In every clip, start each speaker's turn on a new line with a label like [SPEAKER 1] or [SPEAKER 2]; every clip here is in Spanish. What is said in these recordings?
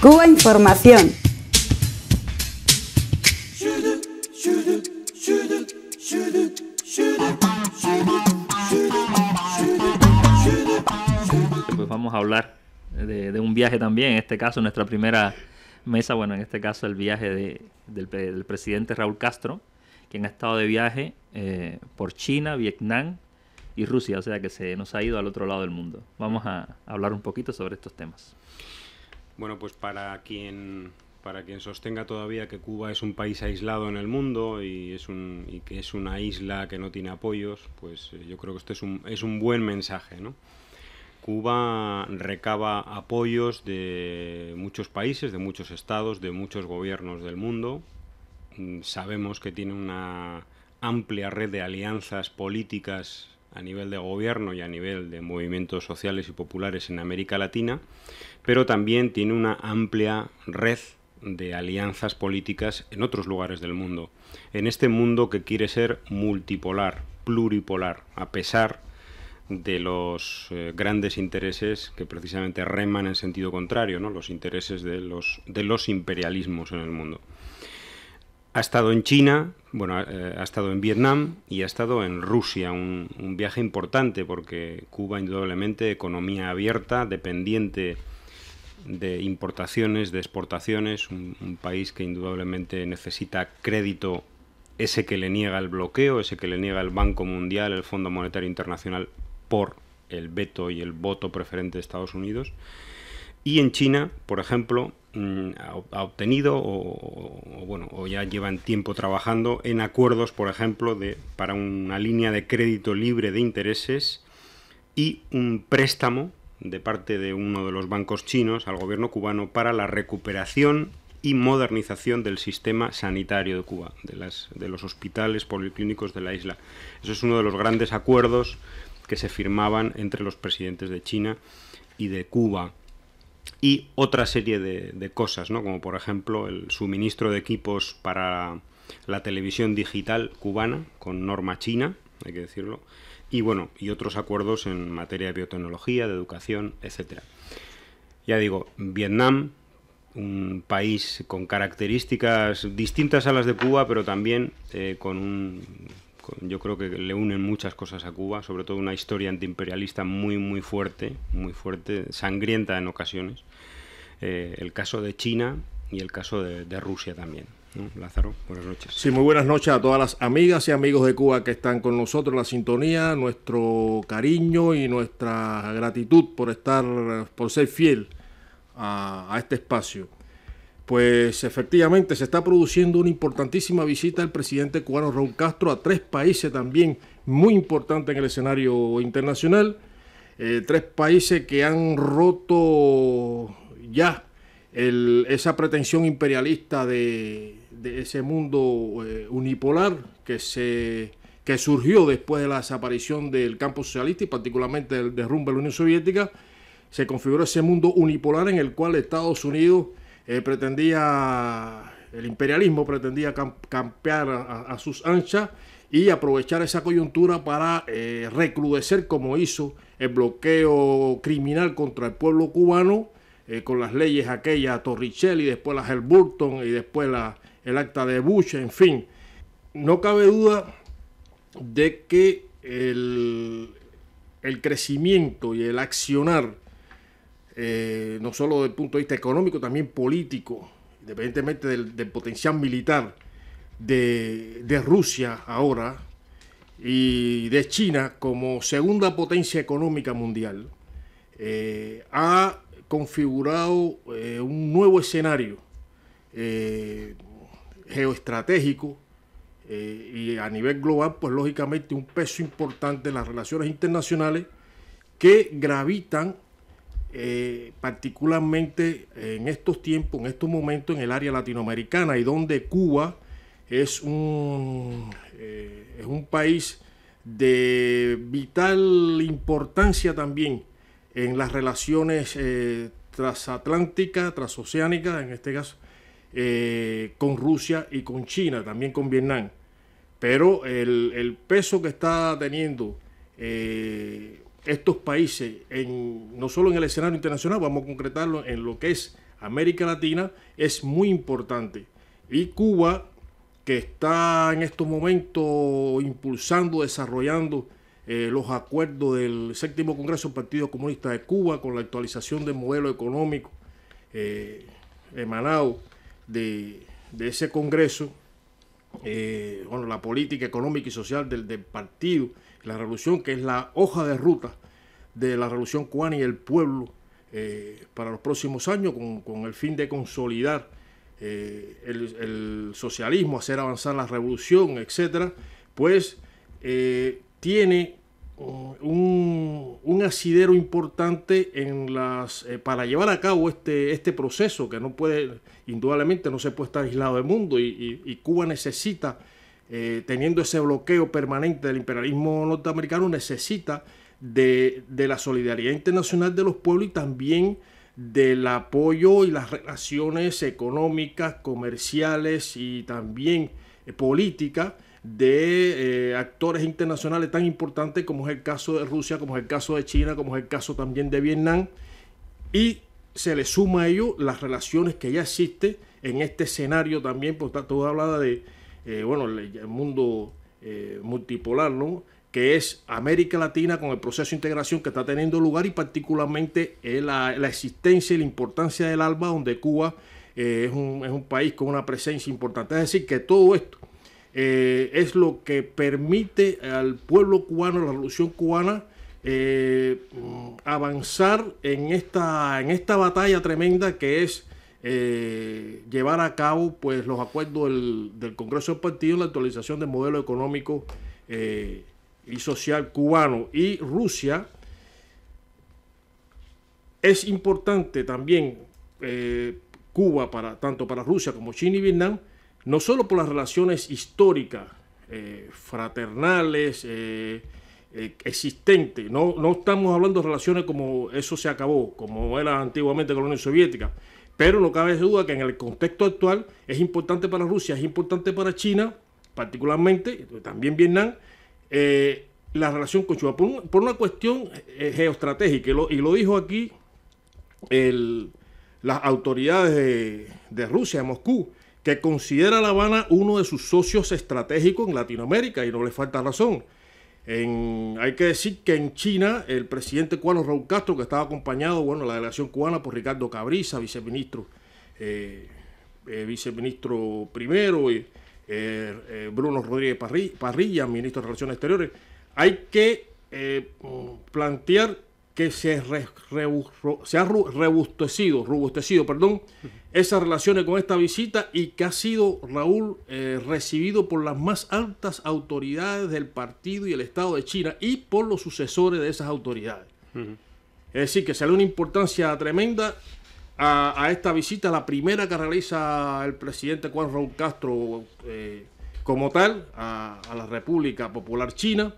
[SPEAKER 1] Cuba Información. Pues vamos a hablar de, un viaje también, en este caso nuestra primera mesa, bueno, en este caso el viaje del, presidente Raúl Castro, quien ha estado de viaje eh, por China, Vietnam y Rusia, o sea que se nos ha ido al otro lado del mundo. Vamos a hablar un poquito sobre estos temas. Bueno, pues para quien para quien sostenga todavía que Cuba es un país aislado en el mundo y, es un, que es una isla que no tiene apoyos, pues eh, yo creo que este es un, es un buen mensaje. Cuba recaba apoyos de muchos países, de muchos estados, de muchos gobiernos del mundo. Mm, sabemos que tiene una amplia red de alianzas políticas a nivel de gobierno y a nivel de movimientos sociales y populares en América Latina, pero también tiene una amplia red de alianzas políticas en otros lugares del mundo, en este mundo que quiere ser multipolar, pluripolar, a pesar de los eh, grandes intereses que precisamente reman en sentido contrario, ¿no? los intereses de los, de los imperialismos en el mundo. Ha estado en China, bueno, eh, ha estado en Vietnam y ha estado en Rusia, un, viaje importante porque Cuba indudablemente economía abierta, dependiente de importaciones, de exportaciones, un, un, país que indudablemente necesita crédito, ese que le niega el bloqueo, ese que le niega el Banco Mundial, el Fondo Monetario Internacional por el veto y el voto preferente de Estados Unidos. Y en China, por ejemplo, mm, ha obtenido o, bueno o ya llevan tiempo trabajando en acuerdos por ejemplo de para una línea de crédito libre de intereses y un préstamo de parte de uno de los bancos chinos al gobierno cubano para la recuperación y modernización del sistema sanitario de Cuba, de, las, de los hospitales policlínicos de la isla. Eso es uno de los grandes acuerdos que se firmaban entre los presidentes de China y de Cuba y otra serie de, cosas, ¿no? como por ejemplo el suministro de equipos para la televisión digital cubana con norma china, hay que decirlo, y bueno, y otros acuerdos en materia de biotecnología, de educación, etcétera. Ya digo, Vietnam, un país con características distintas a las de Cuba, pero también eh, con un yo creo que le unen muchas cosas a Cuba, sobre todo una historia antiimperialista muy, muy fuerte, muy fuerte, sangrienta en ocasiones. Eh, el caso de China y el caso de, Rusia también. Lázaro, buenas noches. Sí, muy
[SPEAKER 2] buenas noches a todas las amigas y amigos de Cuba que están con nosotros la sintonía, nuestro cariño y nuestra gratitud por estar, por ser fiel a este espacio pues efectivamente se está produciendo una importantísima visita del presidente cubano Raúl Castro a tres países también muy importantes en el escenario internacional, eh, tres países que han roto ya esa pretensión imperialista de, ese mundo eh, unipolar que, se, que surgió después de la desaparición del campo socialista y particularmente del derrumbe de la Unión Soviética, se configuró ese mundo unipolar en el cual Estados Unidos eh, pretendía, el imperialismo pretendía campear a, sus anchas y aprovechar esa coyuntura para eh, recrudecer como hizo el bloqueo criminal contra el pueblo cubano eh, con las leyes aquellas Torricelli, después las Helburton y después la, el acta de Bush, en fin. No cabe duda de que el, el crecimiento y el accionar eh, no solo desde el punto de vista económico, también político, independientemente del, potencial militar de, Rusia ahora y de China como segunda potencia económica mundial, eh, ha configurado eh, un nuevo escenario geoestratégico y a nivel global, pues lógicamente un peso importante en las relaciones internacionales que gravitan eh, particularmente en estos tiempos, en estos momentos en el área latinoamericana y donde Cuba es un, eh, es un país de vital importancia también en las relaciones eh, transatlánticas, transoceánicas, en este caso, con Rusia y con China, también con Vietnam. Pero el, el peso que está teniendo estos países, en, no solo en el escenario internacional, vamos a concretarlo en lo que es América Latina, es muy importante. Y Cuba, que está en estos momentos impulsando, desarrollando eh, los acuerdos del séptimo Congreso del Partido Comunista de Cuba con la actualización del modelo económico eh, emanado de ese Congreso, eh, bueno, la política económica y social del, partido, la revolución, que es la hoja de ruta de la revolución cubana y el pueblo eh, para los próximos años, con, el fin de consolidar eh, el, socialismo, hacer avanzar la revolución, etcétera, pues tiene un, un, asidero importante en las para llevar a cabo este, este proceso que no puede indudablemente no se puede estar aislado del mundo y, Cuba necesita, eh, teniendo ese bloqueo permanente del imperialismo norteamericano, necesita de, la solidaridad internacional de los pueblos y también del apoyo y las relaciones económicas, comerciales y también eh, políticas de eh, actores internacionales tan importantes como es el caso de Rusia, como es el caso de China, como es el caso también de Vietnam y se le suma a ello las relaciones que ya existen en este escenario también, por pues, toda hablada de, eh, bueno, el, mundo eh, multipolar, ¿no? que es América Latina con el proceso de integración que está teniendo lugar y particularmente eh, la, existencia y la importancia del ALBA, donde Cuba eh, es, un, es, un, país con una presencia importante. Es decir, que todo esto es lo que permite al pueblo cubano, la revolución cubana, eh, mm, avanzar en esta, en esta batalla tremenda que es eh, llevar a cabo pues, los acuerdos del, Congreso del Partido la actualización del modelo económico eh, y social cubano. Y Rusia es importante también Cuba para tanto para Rusia como China y Vietnam, no solo por las relaciones históricas, fraternales, eh, existente. No, no estamos hablando de relaciones como eso se acabó, como era antiguamente con la Unión Soviética. Pero no cabe duda que en el contexto actual es importante para Rusia, es importante para China, particularmente, también Vietnam, eh, la relación con Cuba, por, una cuestión eh, geoestratégica. Y lo, dijo aquí las autoridades de, de Rusia, de Moscú, que considera a La Habana uno de sus socios estratégicos en Latinoamérica, y no le falta razón hay que decir que en China, el presidente cubano Raúl Castro, que estaba acompañado, bueno, la delegación cubana por Ricardo Cabriza, viceministro, eh, eh, viceministro primero, y eh, Bruno Rodríguez Parrilla, ministro de Relaciones Exteriores, hay que plantear que se, ha robustecido, perdón, esas relaciones con esta visita y que ha sido, Raúl, eh, recibido por las más altas autoridades del partido y el Estado de China y por los sucesores de esas autoridades. Es decir, que se le una importancia tremenda a, esta visita, la primera que realiza el presidente Juan Raúl Castro eh, como tal a la República Popular China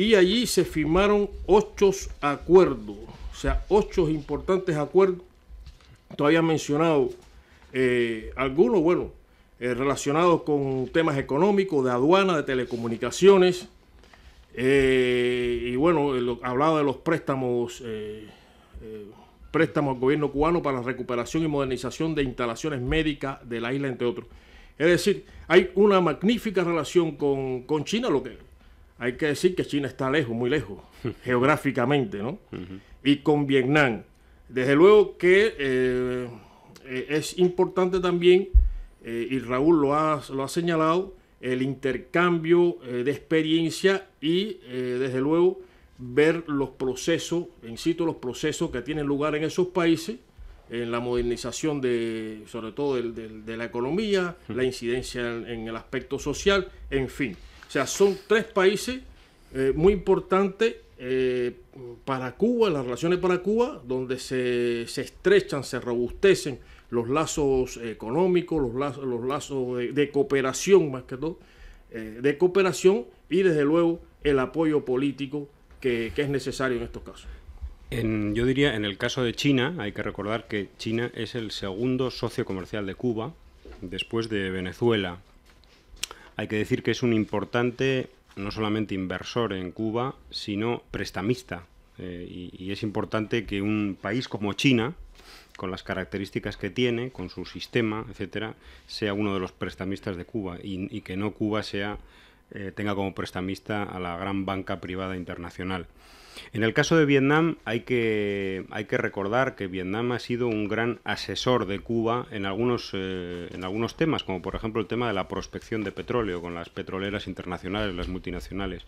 [SPEAKER 2] y allí se firmaron ocho acuerdos, o sea, ocho importantes acuerdos. Todavía mencionado eh, algunos, bueno, eh, relacionados con temas económicos, de aduana, de telecomunicaciones, eh, y bueno, lo, hablaba de los préstamos, préstamos al gobierno cubano para la recuperación y modernización de instalaciones médicas de la isla, entre otros. Es decir, hay una magnífica relación con, con China, lo que hay que decir que China está lejos, muy lejos, geográficamente, ¿no? Y con Vietnam. Desde luego que eh, eh, es importante también, eh, y Raúl lo ha, lo ha señalado, el intercambio de experiencia y desde luego ver los procesos, insisto, los procesos que tienen lugar en esos países, en la modernización de, sobre todo de, la economía, la incidencia en el aspecto social, en fin. O sea, son tres países eh, muy importantes eh, para Cuba, las relaciones para Cuba, donde se, estrechan, se robustecen los lazos económicos, los lazos, los lazos de, cooperación más que todo, eh, de cooperación y desde luego el apoyo político que, es necesario en estos
[SPEAKER 1] casos. yo diría, en el caso de China, hay que recordar que China es el segundo socio comercial de Cuba después de Venezuela hay que decir que es un importante, no solamente inversor en Cuba, sino prestamista. Eh, y, es importante que un país como China, con las características que tiene, con su sistema, etcétera, sea uno de los prestamistas de Cuba y, que no Cuba sea eh, tenga como prestamista a la gran banca privada internacional. En el caso de Vietnam hay que, recordar que Vietnam ha sido un gran asesor de Cuba en algunos, eh, en algunos temas, como por ejemplo el tema de la prospección de petróleo con las petroleras internacionales, las multinacionales.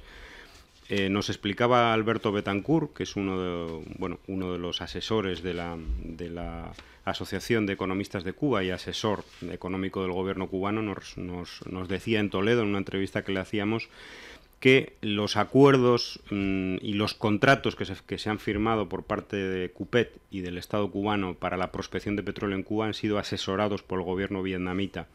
[SPEAKER 1] Eh, nos explicaba Alberto Betancourt, que es uno de, bueno, uno de los asesores de la, de la, Asociación de Economistas de Cuba y asesor económico del gobierno cubano, nos, nos, nos decía en Toledo, en una entrevista que le hacíamos, que los acuerdos mm, y los contratos que se, han firmado por parte de CUPET y del Estado cubano para la prospección de petróleo en Cuba han sido asesorados por el gobierno vietnamita.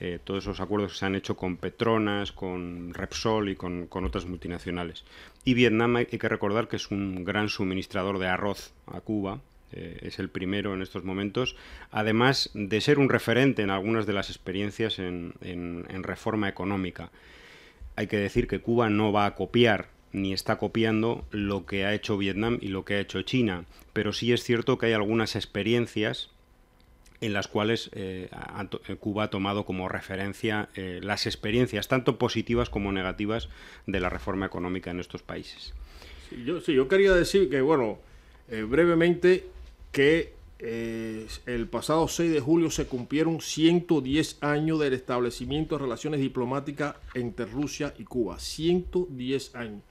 [SPEAKER 1] Eh, todos esos acuerdos que se han hecho con Petronas, con Repsol y con, otras multinacionales. Y Vietnam hay que recordar que es un gran suministrador de arroz a Cuba. Eh, es el primero en estos momentos, además de ser un referente en algunas de las experiencias en reforma económica hay que decir que Cuba no va a copiar ni está copiando lo que ha hecho Vietnam y lo que ha hecho China, pero sí es cierto que hay algunas experiencias en las cuales eh, eh, Cuba ha tomado como referencia eh, las experiencias, tanto positivas como negativas, de la reforma económica en estos países.
[SPEAKER 2] Sí, yo, yo quería decir que, bueno, brevemente, que eh, el pasado 6 de julio se cumplieron 110 años del establecimiento de relaciones diplomáticas entre Rusia y Cuba. 110 años.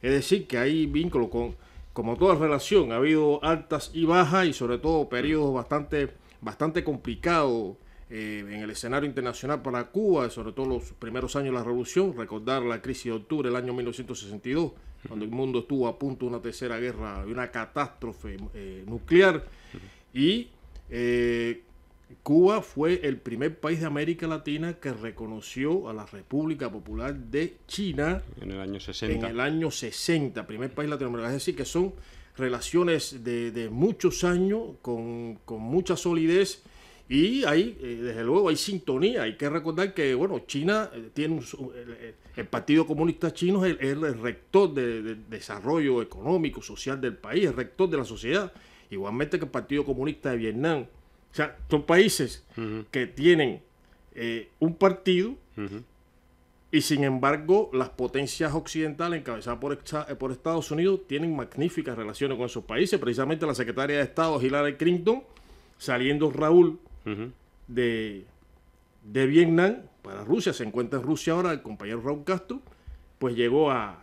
[SPEAKER 2] Es decir, que hay vínculo con, como toda relación, ha habido altas y bajas y sobre todo periodos bastante, bastante complicados eh, en el escenario internacional para Cuba, sobre todo los primeros años de la revolución. Recordar la crisis de octubre del año 1962, cuando el mundo estuvo a punto de una tercera guerra, de una catástrofe eh, nuclear. Y eh, Cuba fue el primer país de América Latina que reconoció a la República Popular de China
[SPEAKER 1] en el año 60. En el
[SPEAKER 2] año 60, primer país latinoamericano. Es decir, que son relaciones de, muchos años, con, mucha solidez. Y ahí, eh, desde luego, hay sintonía. Hay que recordar que, bueno, China eh, tiene un, el, Partido Comunista Chino es el, rector del desarrollo económico, social del país, el rector de la sociedad igualmente que el Partido Comunista de Vietnam. O sea, son países que tienen eh, un partido y sin embargo las potencias occidentales encabezadas eh, por, Estados Unidos tienen magníficas relaciones con esos países. Precisamente la secretaria de Estado Hillary Clinton, saliendo Raúl de, de Vietnam para Rusia, se encuentra en Rusia ahora el compañero Raúl Castro, pues llegó a,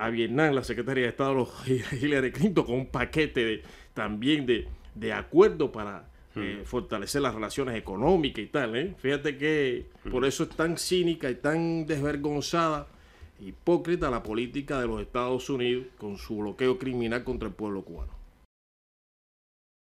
[SPEAKER 2] a Vietnam, la secretaria de Estado Hillary Clinton, con un paquete también de, de acuerdo para eh, fortalecer las relaciones económicas y tal. ¿eh? Fíjate que por eso es tan cínica y tan desvergonzada, hipócrita la política de los Estados Unidos con su bloqueo criminal contra el pueblo cubano.